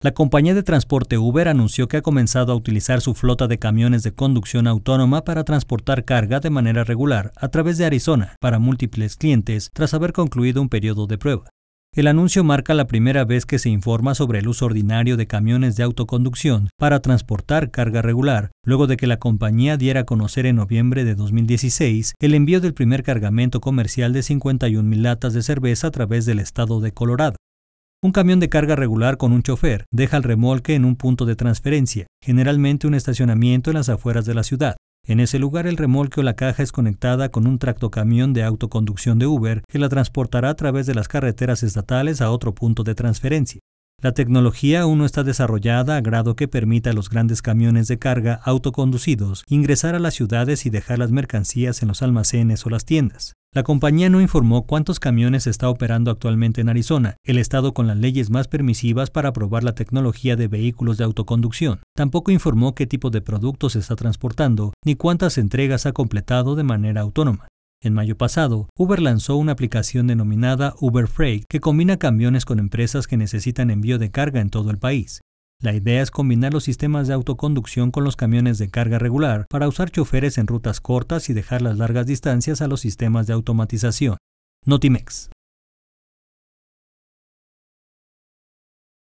La compañía de transporte Uber anunció que ha comenzado a utilizar su flota de camiones de conducción autónoma para transportar carga de manera regular a través de Arizona para múltiples clientes tras haber concluido un periodo de prueba. El anuncio marca la primera vez que se informa sobre el uso ordinario de camiones de autoconducción para transportar carga regular, luego de que la compañía diera a conocer en noviembre de 2016 el envío del primer cargamento comercial de mil latas de cerveza a través del estado de Colorado. Un camión de carga regular con un chofer deja el remolque en un punto de transferencia, generalmente un estacionamiento en las afueras de la ciudad. En ese lugar el remolque o la caja es conectada con un tractocamión de autoconducción de Uber que la transportará a través de las carreteras estatales a otro punto de transferencia. La tecnología aún no está desarrollada a grado que permita a los grandes camiones de carga autoconducidos ingresar a las ciudades y dejar las mercancías en los almacenes o las tiendas. La compañía no informó cuántos camiones está operando actualmente en Arizona, el estado con las leyes más permisivas para aprobar la tecnología de vehículos de autoconducción. Tampoco informó qué tipo de productos está transportando ni cuántas entregas ha completado de manera autónoma. En mayo pasado, Uber lanzó una aplicación denominada Uber Freight que combina camiones con empresas que necesitan envío de carga en todo el país. La idea es combinar los sistemas de autoconducción con los camiones de carga regular para usar choferes en rutas cortas y dejar las largas distancias a los sistemas de automatización. Notimex.